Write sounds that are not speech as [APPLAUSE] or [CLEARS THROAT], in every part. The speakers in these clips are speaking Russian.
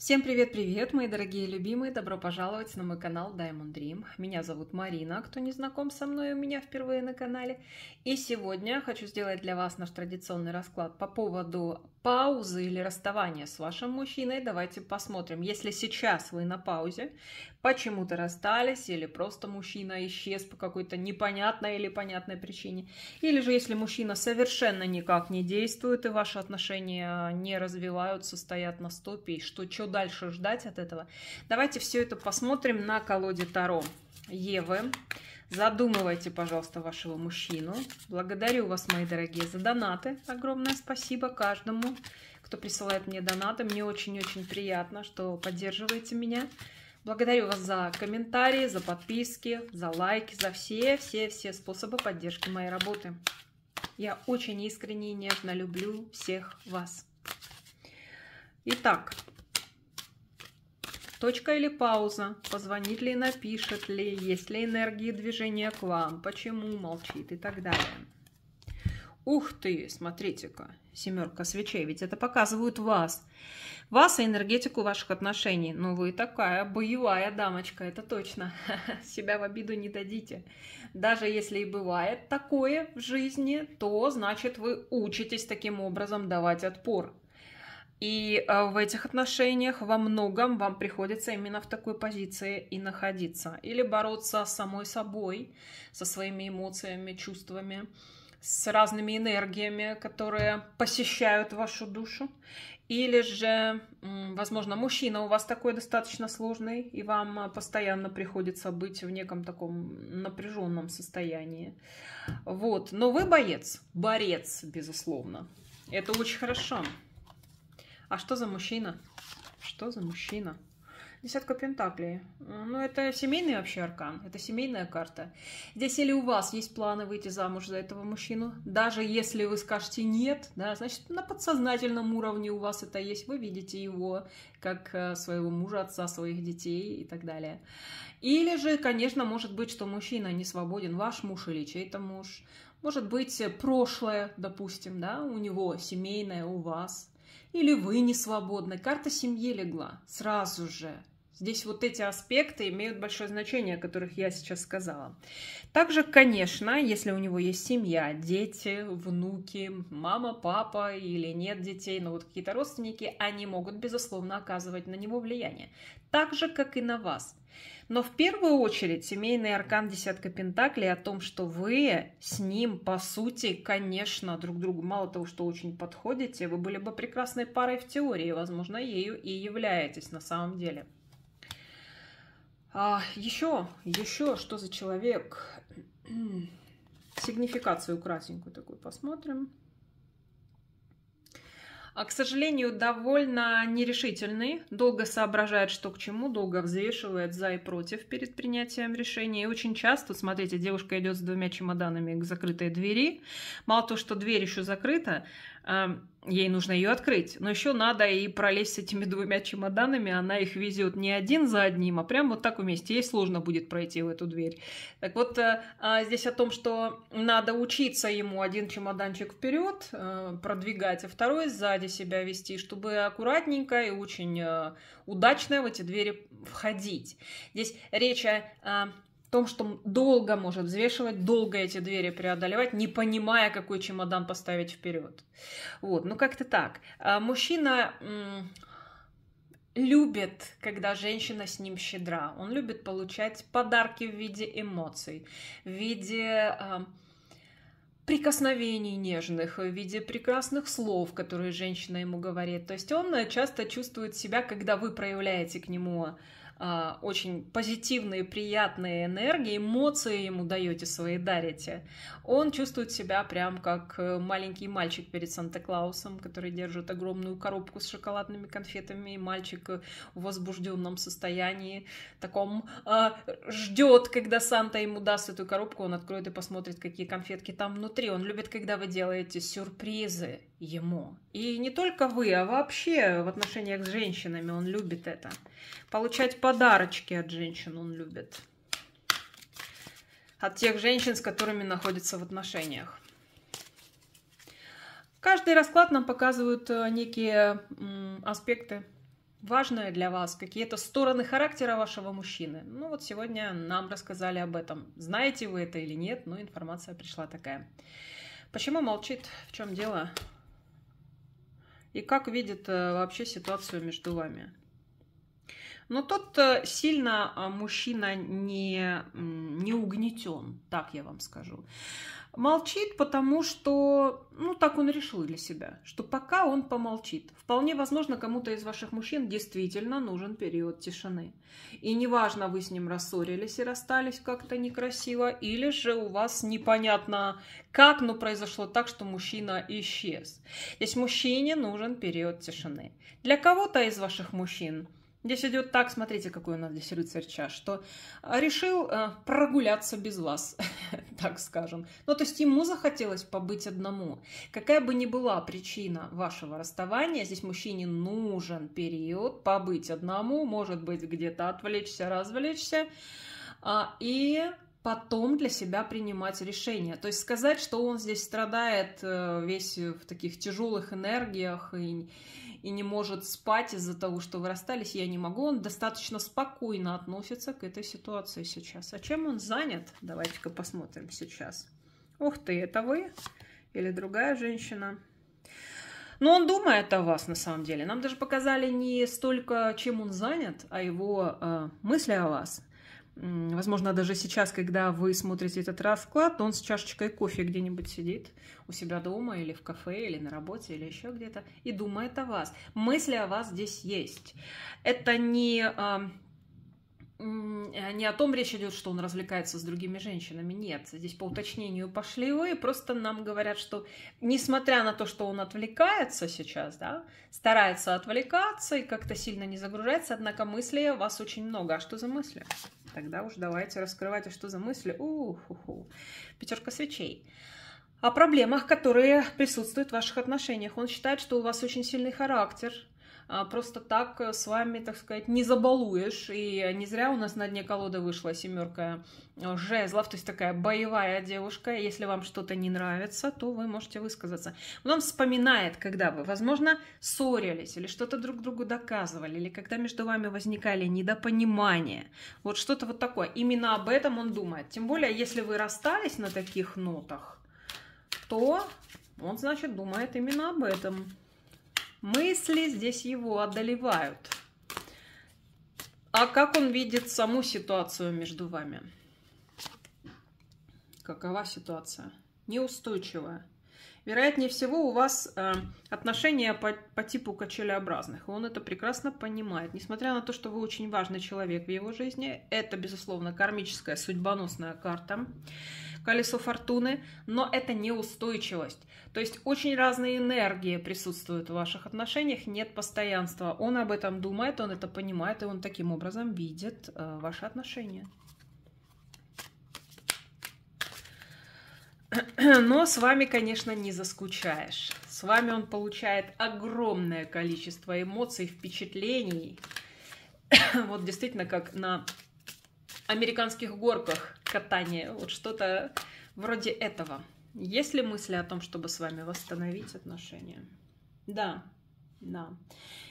Всем привет-привет, мои дорогие любимые! Добро пожаловать на мой канал Diamond Dream. Меня зовут Марина, кто не знаком со мной, у меня впервые на канале. И сегодня хочу сделать для вас наш традиционный расклад по поводу паузы или расставания с вашим мужчиной, давайте посмотрим. Если сейчас вы на паузе, почему-то расстались, или просто мужчина исчез по какой-то непонятной или понятной причине, или же если мужчина совершенно никак не действует, и ваши отношения не развиваются, стоят на стопе, и что, что дальше ждать от этого, давайте все это посмотрим на колоде Таро Евы. Задумывайте, пожалуйста, вашего мужчину. Благодарю вас, мои дорогие, за донаты. Огромное спасибо каждому, кто присылает мне донаты. Мне очень-очень приятно, что поддерживаете меня. Благодарю вас за комментарии, за подписки, за лайки, за все-все-все способы поддержки моей работы. Я очень искренне и нежно люблю всех вас. Итак, Точка или пауза? Позвонит ли, напишет ли, есть ли энергии движения к вам, почему молчит и так далее. Ух ты, смотрите-ка, семерка свечей, ведь это показывают вас. Вас и энергетику ваших отношений. Ну, вы такая боевая дамочка, это точно. [LAUGHS] Себя в обиду не дадите. Даже если и бывает такое в жизни, то значит вы учитесь таким образом давать отпор. И э, в этих отношениях во многом вам приходится именно в такой позиции и находиться. Или бороться с самой собой, со своими эмоциями, чувствами, с разными энергиями, которые посещают вашу душу. Или же, возможно, мужчина у вас такой достаточно сложный, и вам постоянно приходится быть в неком таком напряженном состоянии. Вот. Но вы боец, борец, безусловно. Это очень хорошо. А что за мужчина? Что за мужчина? Десятка Пентаклей. Ну, это семейный вообще аркан, это семейная карта. Здесь или у вас есть планы выйти замуж за этого мужчину, даже если вы скажете «нет», да, значит, на подсознательном уровне у вас это есть, вы видите его как э, своего мужа, отца своих детей и так далее. Или же, конечно, может быть, что мужчина не свободен, ваш муж или чей-то муж. Может быть, прошлое, допустим, да, у него семейное, у вас – или вы не свободны. Карта семьи легла сразу же. Здесь вот эти аспекты имеют большое значение, о которых я сейчас сказала. Также, конечно, если у него есть семья, дети, внуки, мама, папа или нет детей, но вот какие-то родственники, они могут, безусловно, оказывать на него влияние. Так же, как и на вас. Но в первую очередь семейный аркан десятка пентаклей о том, что вы с ним, по сути, конечно, друг другу мало того, что очень подходите, вы были бы прекрасной парой в теории, возможно, ею и являетесь на самом деле. А, еще, еще, что за человек? Сигнификацию кратенькую такую посмотрим. А, к сожалению, довольно нерешительный, долго соображает, что к чему, долго взвешивает за и против перед принятием решения. И очень часто, смотрите, девушка идет с двумя чемоданами к закрытой двери. Мало того, что дверь еще закрыта, а, ей нужно ее открыть. Но еще надо и пролезть с этими двумя чемоданами. Она их везет не один за одним, а прям вот так вместе. Ей сложно будет пройти в эту дверь. Так вот, э, а здесь о том, что надо учиться ему один чемоданчик вперед э, продвигать, а второй сзади себя вести, чтобы аккуратненько и очень э, удачно в эти двери входить. Здесь речь о том, что долго может взвешивать, долго эти двери преодолевать, не понимая, какой чемодан поставить вперед. Вот, ну как-то так. А, мужчина любит, когда женщина с ним щедра. Он любит получать подарки в виде эмоций, в виде а, прикосновений нежных, в виде прекрасных слов, которые женщина ему говорит. То есть он э, часто чувствует себя, когда вы проявляете к нему а, очень позитивные, приятные энергии, эмоции ему даете свои, дарите, он чувствует себя прям как э, маленький мальчик перед Санта-Клаусом, который держит огромную коробку с шоколадными конфетами, и мальчик э, в возбужденном состоянии, таком э, а, ждет, когда Санта ему даст эту коробку, он откроет и посмотрит, какие конфетки там внутри. Он любит, когда вы делаете сюрпризы ему. И не только вы, а вообще в отношениях с женщинами он любит это. Получать подарки подарочки от женщин он любит. От тех женщин, с которыми находится в отношениях. Каждый расклад нам показывают э, некие аспекты, важные для вас, какие-то стороны характера вашего мужчины. Ну вот сегодня нам рассказали об этом. Знаете вы это или нет, но информация пришла такая. Почему молчит? В чем дело? И как видит э, вообще ситуацию между вами? Но тот э, сильно а, мужчина не, не угнетен, так я вам скажу. Молчит, потому что, ну, так он решил для себя, что пока он помолчит. Вполне возможно, кому-то из ваших мужчин действительно нужен период тишины. И неважно, вы с ним рассорились и расстались как-то некрасиво, или же у вас непонятно как, но произошло так, что мужчина исчез. Здесь мужчине нужен период тишины. Для кого-то из ваших мужчин – Здесь идет так, смотрите, какой у нас здесь рыцарь чаш, что а, решил э, прогуляться без вас, [LAUGHS] так скажем. Ну, то есть ему захотелось побыть одному. Какая бы ни была причина вашего расставания, здесь мужчине нужен период побыть одному, может быть, где-то отвлечься, развлечься. А, и потом для себя принимать решение. То есть сказать, что он здесь страдает э, весь э, в таких тяжелых энергиях и, и не может спать из-за того, что вы расстались, я не могу. Он достаточно спокойно относится к этой ситуации сейчас. А чем он занят? Давайте-ка посмотрим сейчас. Ух ты, это вы или другая женщина? Но ну, он думает о вас на самом деле. Нам даже показали не столько, чем он занят, а его э, мысли о вас. Возможно, даже сейчас, когда вы смотрите этот расклад, он с чашечкой кофе где-нибудь сидит у себя дома или в кафе, или на работе, или еще где-то, и думает о вас. Мысли о вас здесь есть. Это не, а, не о том речь идет, что он развлекается с другими женщинами. Нет, здесь по уточнению пошли вы, и просто нам говорят, что несмотря на то, что он отвлекается сейчас, да, старается отвлекаться и как-то сильно не загружается, однако мыслей о вас очень много. А что за мысли? Тогда уж давайте раскрывать, а что за мысли. У-ху-ху. Пятерка свечей. О проблемах, которые присутствуют в ваших отношениях. Он считает, что у вас очень сильный характер, а, просто так э, с вами, так сказать, не забалуешь. И не зря у нас на дне колоды вышла семерка э, жезлов, то есть такая боевая девушка. Если вам что-то не нравится, то вы можете высказаться. Он вам вспоминает, когда вы, возможно, ссорились или что-то друг другу доказывали, или когда между вами возникали недопонимания. Вот что-то вот такое. Именно об этом он думает. Тем более, если вы расстались на таких нотах, то он, значит, думает именно об этом мысли здесь его одолевают. А как он видит саму ситуацию между вами? Какова ситуация? Неустойчивая. Вероятнее всего, у вас э, отношения по, по типу качелеобразных. Он это прекрасно понимает. Несмотря на то, что вы очень важный человек в его жизни, это, безусловно, кармическая судьбоносная карта, колесо фортуны, но это неустойчивость. То есть очень разные энергии присутствуют в ваших отношениях, нет постоянства. Он об этом думает, он это понимает, и он таким образом видит э, ваши отношения. [CLEARS THROAT] Но с вами, конечно, не заскучаешь. С вами он получает огромное количество эмоций, впечатлений. [CLEARS THROAT] Вот действительно, как на американских горках катание. Вот что-то вроде этого. Есть ли мысли о том, чтобы с вами восстановить отношения? Да, да.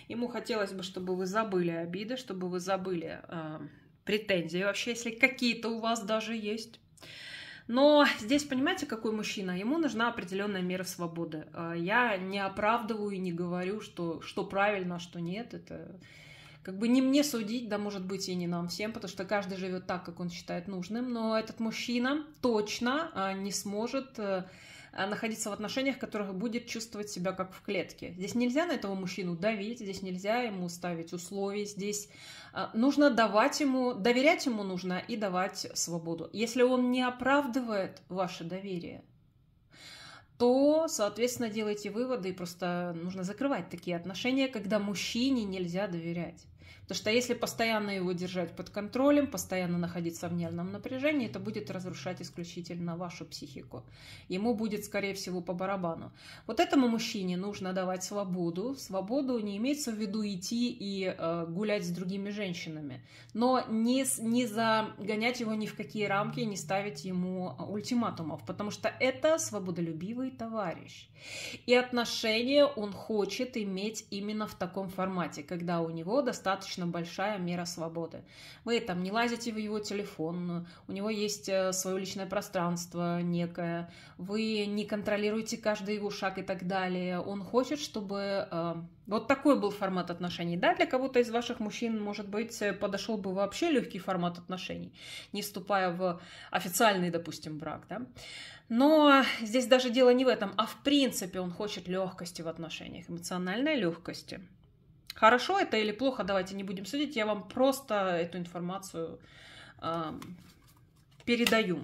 Ему хотелось бы, чтобы вы забыли обиды, чтобы вы забыли э, претензии вообще, если какие-то у вас даже есть. Но здесь, понимаете, какой мужчина? Ему нужна определенная мера свободы. А, я не оправдываю и не говорю, что, что правильно, а что нет. Это как бы не мне судить, да, может быть, и не нам всем, потому что каждый живет так, как он считает нужным. Но этот мужчина точно а, не сможет э, Э, находиться в отношениях, в которых будет чувствовать себя как в клетке. Здесь нельзя на этого мужчину давить, здесь нельзя ему ставить условия, здесь э, нужно давать ему, доверять ему нужно и давать свободу. Если он не оправдывает ваше доверие, то, соответственно, делайте выводы и просто нужно закрывать такие отношения, когда мужчине нельзя доверять. Потому что если постоянно его держать под контролем, постоянно находиться в нервном напряжении, это будет разрушать исключительно вашу психику. Ему будет, скорее всего, по барабану. Вот этому мужчине нужно давать свободу. Свободу не имеется в виду идти и э, гулять с другими женщинами, но не, не загонять его ни в какие рамки, не ставить ему а, ультиматумов, потому что это свободолюбивый товарищ. И отношения он хочет иметь именно в таком формате, когда у него достаточно достаточно большая мера свободы. Вы там не лазите в его телефон, у него есть э, свое личное пространство некое, вы не контролируете каждый его шаг и так далее. Он хочет, чтобы э, вот такой был формат отношений. Да, для кого-то из ваших мужчин, может быть, подошел бы вообще легкий формат отношений, не вступая в официальный, допустим, брак. Да? Но здесь даже дело не в этом, а в принципе он хочет легкости в отношениях, эмоциональной легкости. Хорошо это или плохо, давайте не будем судить. Я вам просто эту информацию э, передаю.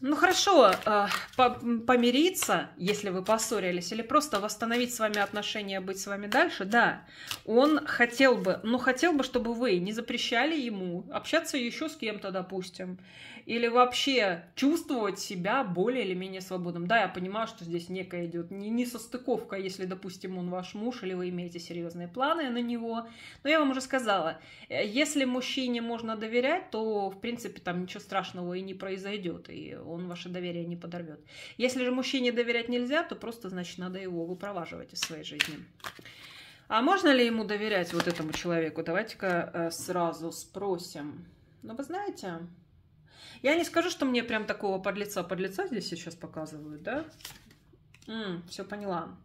Ну хорошо, э, по помириться, если вы поссорились, или просто восстановить с вами отношения, быть с вами дальше, да, он хотел бы, но ну, хотел бы, чтобы вы не запрещали ему общаться еще с кем-то, допустим, или вообще чувствовать себя более или менее свободным. Да, я понимаю, что здесь некая идет не, не состыковка, если, допустим, он ваш муж или вы имеете серьезные планы на него. Но я вам уже сказала, э, если мужчине можно доверять, то, в принципе, там ничего страшного и не произойдет, и он ваше доверие не подорвет. Если же мужчине доверять нельзя, то просто, значит, надо его выпроваживать из своей жизни. А можно ли ему доверять вот этому человеку? Давайте-ка э, сразу спросим. Но ну, вы знаете, я не скажу, что мне прям такого подлеца подлеца здесь сейчас показывают, да? все поняла.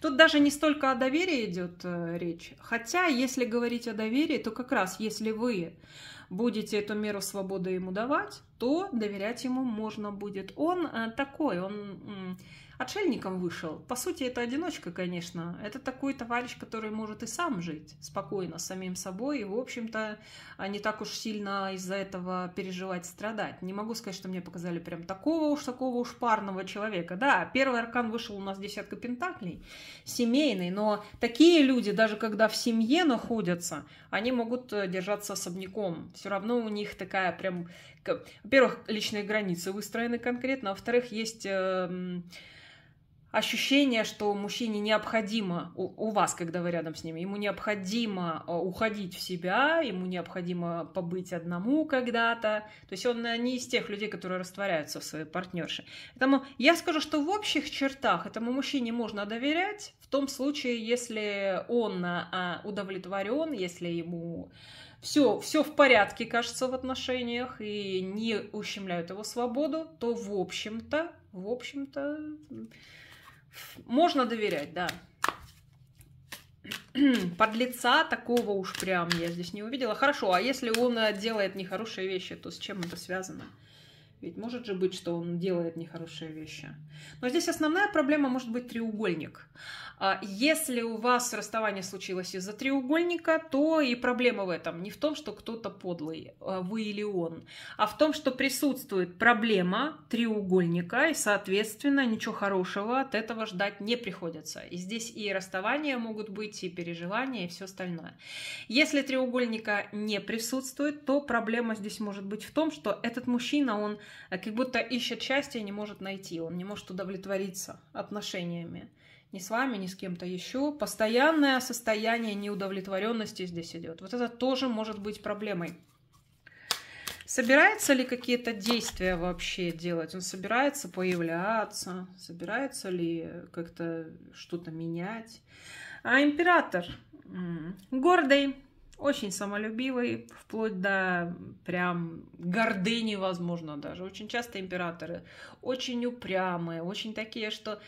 Тут даже не столько о доверии идет э, речь. Хотя, если говорить о доверии, то как раз если вы будете эту меру свободы ему давать, то доверять ему можно будет. Он э, такой, он отшельником вышел. По сути, это одиночка, конечно. Это такой товарищ, который может и сам жить спокойно с самим собой. И, в общем-то, а не так уж сильно из-за этого переживать, страдать. Не могу сказать, что мне показали прям такого уж, такого уж парного человека. Да, первый аркан вышел у нас десятка пентаклей, семейный. Но такие люди, даже когда в семье находятся, они могут э, держаться особняком. Все равно у них такая прям во-первых, личные границы выстроены конкретно, во-вторых, есть эм, ощущение, что мужчине необходимо, у, у вас, когда вы рядом с ним, ему необходимо э, уходить в себя, ему необходимо побыть одному когда-то. То есть он э, не из тех людей, которые растворяются в своей партнерше. Поэтому я скажу, что в общих чертах этому мужчине можно доверять в том случае, если он э, удовлетворен, если ему все, все в порядке, кажется, в отношениях и не ущемляют его свободу, то, в общем-то, в общем-то, можно доверять, да. [CLEARS THROAT] Под лица такого уж прям я здесь не увидела. Хорошо, а если он э, делает нехорошие вещи, то с чем это связано? Ведь может же быть, что он делает нехорошие вещи. Но здесь основная проблема может быть треугольник. А если у вас расставание случилось из-за треугольника, то и проблема в этом. Не в том, что кто-то подлый, а вы или он, а в том, что присутствует проблема треугольника, и, соответственно, ничего хорошего от этого ждать не приходится. И здесь и расставания могут быть, и переживания, и все остальное. Если треугольника не присутствует, то проблема здесь может быть в том, что этот мужчина, он Э, как будто ищет счастье и не может найти, он не может удовлетвориться отношениями. Ни с вами, ни с кем-то еще. Постоянное состояние неудовлетворенности здесь идет. Вот это тоже может быть проблемой. Собирается ли какие-то действия вообще делать? Он собирается появляться? Собирается ли как-то что-то менять? А император гордый, очень самолюбивый, вплоть до прям гордыни, возможно, даже. Очень часто императоры очень упрямые, очень такие, что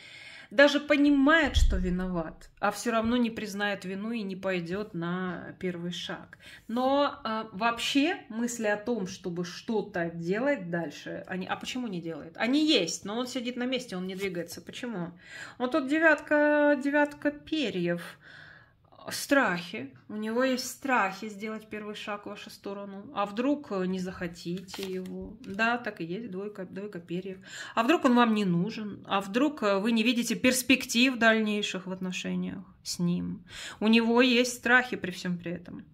даже понимает, что виноват, а все равно не признает вину и не пойдет на первый шаг. Но э, вообще мысли о том, чтобы что-то делать дальше, они, а почему не делает? Они есть, но он сидит на месте, он не двигается. Почему? Вот тут девятка, девятка перьев страхи. У него есть страхи сделать первый шаг в вашу сторону. А вдруг э, не захотите его? Да, так и есть, двойка, двойка перьев. А вдруг он вам не нужен? А вдруг э, вы не видите перспектив дальнейших в отношениях с ним? У него есть страхи при всем при этом.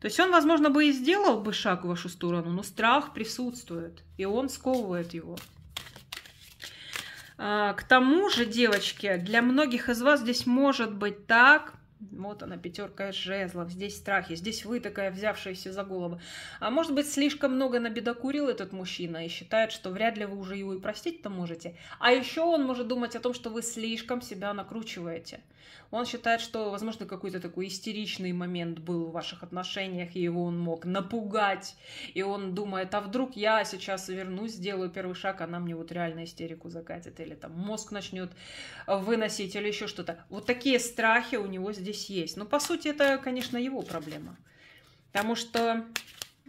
То есть он, возможно, бы и сделал бы шаг в вашу сторону, но страх присутствует, и он сковывает его. А, к тому же, девочки, для многих из вас здесь может быть так, вот она, пятерка жезлов, здесь страхи, здесь вы такая взявшаяся за голову. А может быть, слишком много набедокурил этот мужчина и считает, что вряд ли вы уже его и простить-то можете. А еще он может думать о том, что вы слишком себя накручиваете. Он считает, что, возможно, какой-то такой истеричный момент был в ваших отношениях, и его он мог напугать. И он думает, а вдруг я сейчас вернусь, сделаю первый шаг, она мне вот реально истерику закатит, или там мозг начнет выносить, или еще что-то. Вот такие страхи у него здесь здесь есть. Но, ну, по сути, это, конечно, его проблема. Потому что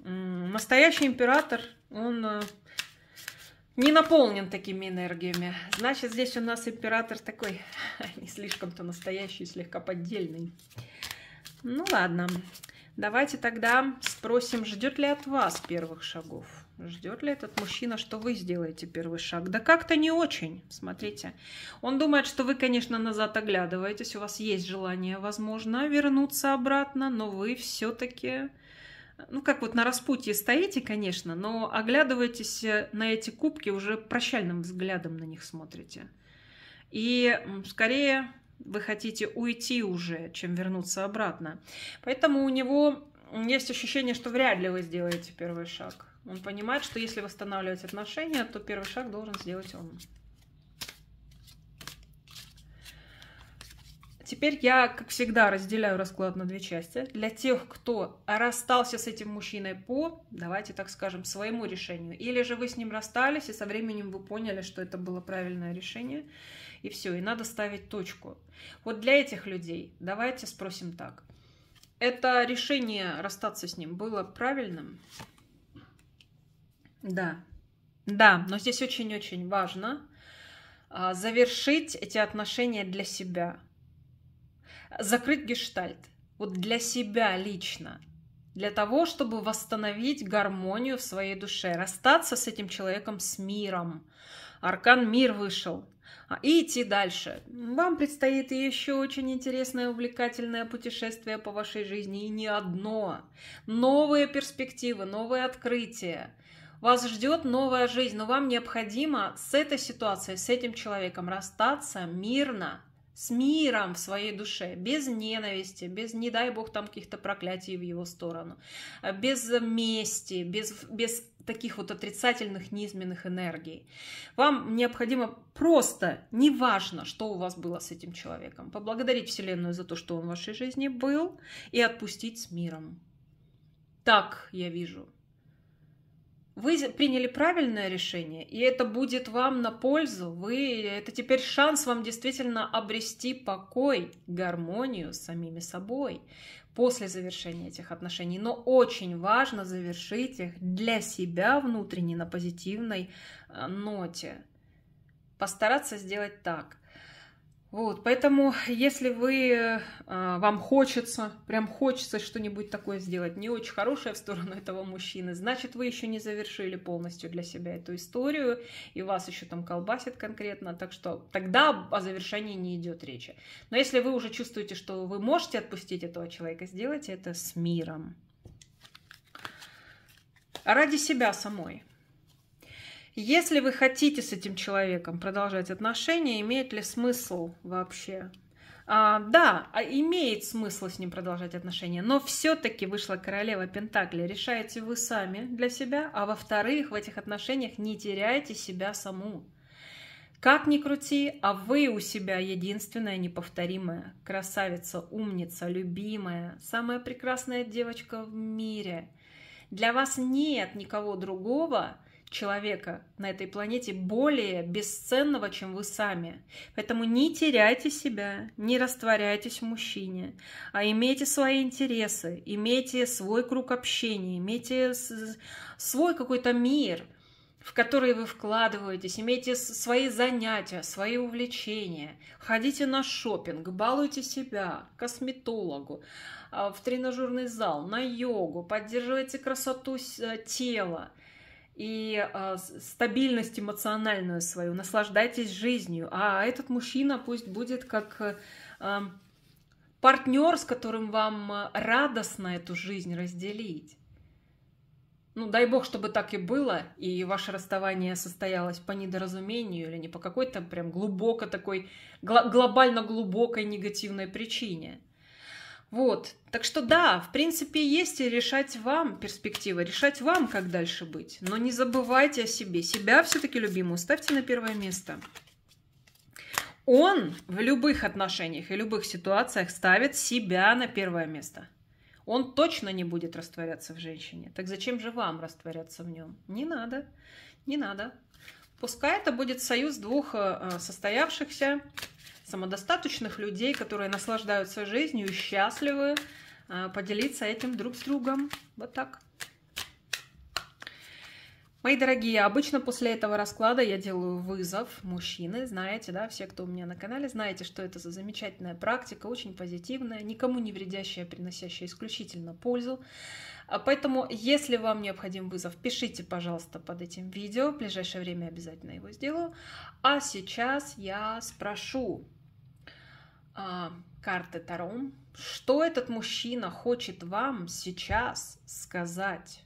настоящий император, он э, не наполнен такими энергиями. Значит, здесь у нас император такой [LAUGHS] не слишком-то настоящий, слегка поддельный. Ну ладно, давайте тогда спросим, ждет ли от вас первых шагов. Ждет ли этот мужчина, что вы сделаете первый шаг? Да как-то не очень, смотрите. Он думает, что вы, конечно, назад оглядываетесь, у вас есть желание, возможно, вернуться обратно, но вы все-таки, ну как вот на распутье стоите, конечно, но оглядываетесь э, на эти кубки, уже прощальным взглядом на них смотрите. И скорее вы хотите уйти уже, чем вернуться обратно. Поэтому у него есть ощущение, что вряд ли вы сделаете первый шаг. Он понимает, что если восстанавливать отношения, то первый шаг должен сделать он. Теперь я, как всегда, разделяю расклад на две части. Для тех, кто расстался с этим мужчиной по, давайте так скажем, своему решению. Или же вы с ним расстались, и со временем вы поняли, что это было правильное решение. И все, и надо ставить точку. Вот для этих людей давайте спросим так. Это решение расстаться с ним было правильным? Да, да, но здесь очень-очень важно а, завершить эти отношения для себя, закрыть гештальт, вот для себя лично, для того, чтобы восстановить гармонию в своей душе, расстаться с этим человеком, с миром. Аркан мир вышел. А, и идти дальше. Вам предстоит еще очень интересное, увлекательное путешествие по вашей жизни, и не одно. Новые перспективы, новые открытия. Вас ждет новая жизнь, но вам необходимо с этой ситуацией, с этим человеком расстаться мирно, с миром в своей душе, без ненависти, без, не дай бог, там каких-то проклятий в его сторону, без мести, без, без таких вот отрицательных низменных энергий. Вам необходимо просто, неважно, что у вас было с этим человеком, поблагодарить Вселенную за то, что он в вашей жизни был, и отпустить с миром. Так я вижу вы приняли правильное решение, и это будет вам на пользу. Вы, это теперь шанс вам действительно обрести покой, гармонию с самими собой после завершения этих отношений. Но очень важно завершить их для себя внутренне на позитивной э, ноте. Постараться сделать так, вот, поэтому, если вы, э, вам хочется, прям хочется что-нибудь такое сделать, не очень хорошее в сторону [LAUGHS] этого мужчины, значит, вы еще не завершили полностью для себя эту историю, и вас еще там колбасит конкретно, так что тогда о завершении не идет речи. Но если вы уже чувствуете, что вы можете отпустить этого человека, сделайте это с миром. Ради себя самой. Если вы хотите с этим человеком продолжать отношения, имеет ли смысл вообще? А, да, а имеет смысл с ним продолжать отношения, но все-таки вышла королева Пентакли. Решаете вы сами для себя, а во-вторых, в этих отношениях не теряйте себя саму. Как ни крути, а вы у себя единственная неповторимая, красавица, умница, любимая, самая прекрасная девочка в мире. Для вас нет никого другого, человека на этой планете более бесценного, чем вы сами. Поэтому не теряйте себя, не растворяйтесь в мужчине, а имейте свои интересы, имейте свой круг общения, имейте свой какой-то мир, в который вы вкладываетесь, имейте свои занятия, свои увлечения, ходите на шопинг, балуйте себя, косметологу, а, в тренажерный зал, на йогу, поддерживайте красоту э, тела – и э, стабильность эмоциональную свою, наслаждайтесь жизнью. А этот мужчина пусть будет как э, партнер, с которым вам а, радостно эту жизнь разделить. Ну, дай бог, чтобы так и было, и ваше расставание состоялось по недоразумению или не по какой-то прям глубоко такой, гл- глобально глубокой негативной причине – вот. Так что да, в принципе, есть и решать вам перспектива, решать вам, как дальше быть. Но не забывайте о себе. Себя все-таки любимую ставьте на первое место. Он в любых отношениях и любых ситуациях ставит себя на первое место. Он точно не будет растворяться в женщине. Так зачем же вам растворяться в нем? Не надо, не надо. Пускай это будет союз двух э, состоявшихся самодостаточных людей, которые наслаждаются жизнью и счастливы а, поделиться этим друг с другом. Вот так. Мои дорогие, обычно после этого расклада я делаю вызов мужчины, знаете, да, все, кто у меня на канале, знаете, что это за замечательная практика, очень позитивная, никому не вредящая, приносящая исключительно пользу. А поэтому, если вам необходим вызов, пишите, пожалуйста, под этим видео, в ближайшее время обязательно его сделаю. А сейчас я спрошу, э, карты Таро. Что этот мужчина хочет вам сейчас сказать?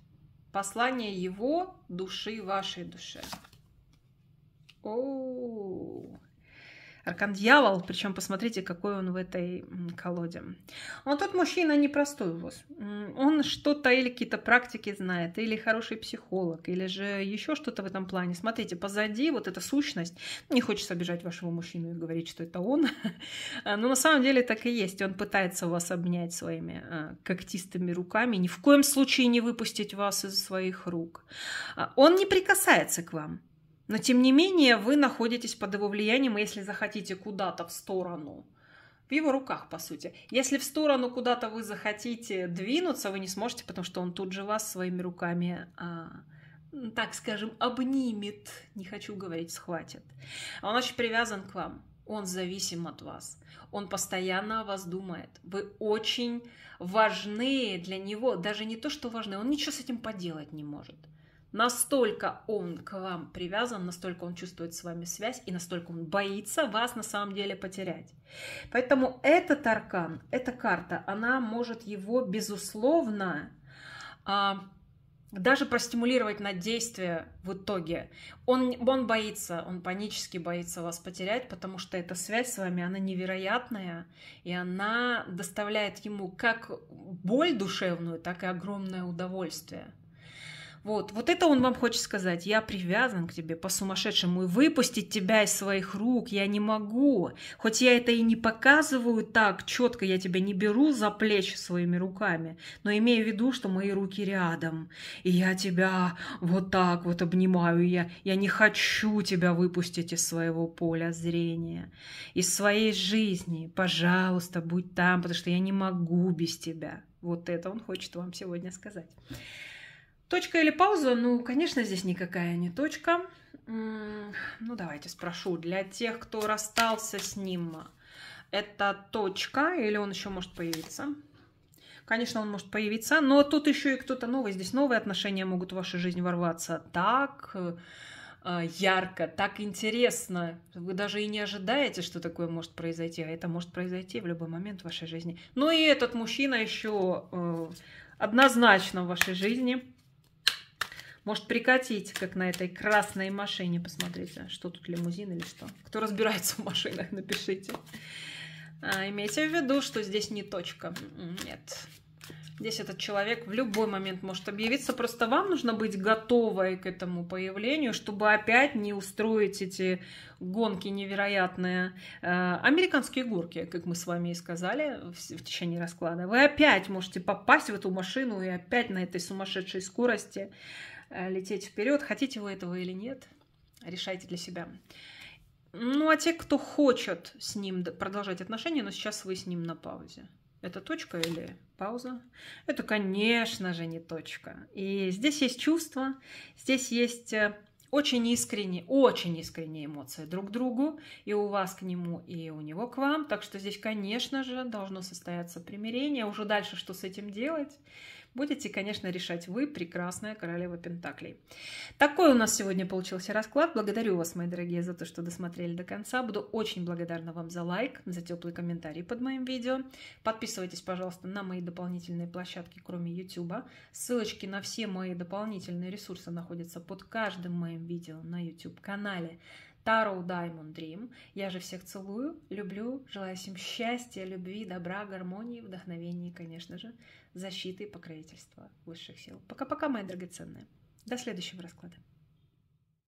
Послание его души вашей душе. О, Аркан Дьявол, причем посмотрите, какой он в этой колоде. Вот тот мужчина непростой у вас. Он что-то или какие-то практики знает, или хороший психолог, или же еще что-то в этом плане. Смотрите, позади вот эта сущность. Не хочется обижать вашего мужчину и говорить, что это он. [LAUGHS] Но на самом деле так и есть. Он пытается вас обнять своими э, когтистыми руками. Ни в коем случае не выпустить вас из своих рук. А он не прикасается к вам. Но тем не менее вы находитесь под его влиянием, если захотите куда-то в сторону. В его руках, по сути. Если в сторону куда-то вы захотите двинуться, вы не сможете, потому что он тут же вас своими руками, а, так скажем, обнимет. Не хочу говорить, схватит. Он очень привязан к вам. Он зависим от вас. Он постоянно о вас думает. Вы очень важны для него. Даже не то, что важны. Он ничего с этим поделать не может настолько он к вам привязан, настолько он чувствует с вами связь и настолько он боится вас на самом деле потерять. Поэтому этот аркан, эта карта, она может его, безусловно, а, даже простимулировать на действие в итоге. Он, он боится, он панически боится вас потерять, потому что эта связь с вами, она невероятная, и она доставляет ему как боль душевную, так и огромное удовольствие. Вот, вот это он вам хочет сказать. Я привязан к тебе по-сумасшедшему, и выпустить тебя из своих рук я не могу. Хоть я это и не показываю так четко, я тебя не беру за плечи своими руками, но имею в виду, что мои руки рядом, и я тебя вот так вот обнимаю, я, я не хочу тебя выпустить из своего поля зрения, из своей жизни. Пожалуйста, будь там, потому что я не могу без тебя. Вот это он хочет вам сегодня сказать. Точка или пауза? Ну, конечно, здесь никакая не точка. Ну, давайте спрошу. Для тех, кто расстался с ним, это точка или он еще может появиться? Конечно, он может появиться, но тут еще и кто-то новый. Здесь новые отношения могут в вашу жизнь ворваться. Так э, ярко, так интересно. Вы даже и не ожидаете, что такое может произойти, а это может произойти в любой момент в вашей жизни. Ну и этот мужчина еще э, однозначно в вашей жизни. Может прикатить, как на этой красной машине. Посмотрите, что тут лимузин или что. Кто разбирается в машинах, напишите. А, имейте в виду, что здесь не точка. Нет. Здесь этот человек в любой момент может объявиться. Просто вам нужно быть готовой к этому появлению, чтобы опять не устроить эти гонки невероятные. А, американские горки, как мы с вами и сказали в течение расклада. Вы опять можете попасть в эту машину и опять на этой сумасшедшей скорости Э, лететь вперед. Хотите вы этого или нет, решайте для себя. Ну, а те, кто хочет с ним продолжать отношения, но сейчас вы с ним на паузе. Это точка или пауза? Это, конечно же, не точка. И здесь есть чувства, здесь есть э, очень искренние, очень искренние эмоции друг к другу, и у вас к нему, и у него к вам. Так что здесь, конечно же, должно состояться примирение. Уже дальше что с этим делать? Будете, конечно, решать вы, прекрасная королева Пентаклей. Такой у нас сегодня получился расклад. Благодарю вас, мои дорогие, за то, что досмотрели до конца. Буду очень благодарна вам за лайк, за теплый комментарий под моим видео. Подписывайтесь, пожалуйста, на мои дополнительные площадки, кроме YouTube. Ссылочки на все мои дополнительные ресурсы находятся под каждым моим видео на YouTube-канале. Таро Даймон Дрим, Я же всех целую, люблю, желаю всем счастья, любви, добра, гармонии, вдохновения конечно же, защиты и покровительства высших сил. Пока-пока, мои драгоценные. До следующего расклада.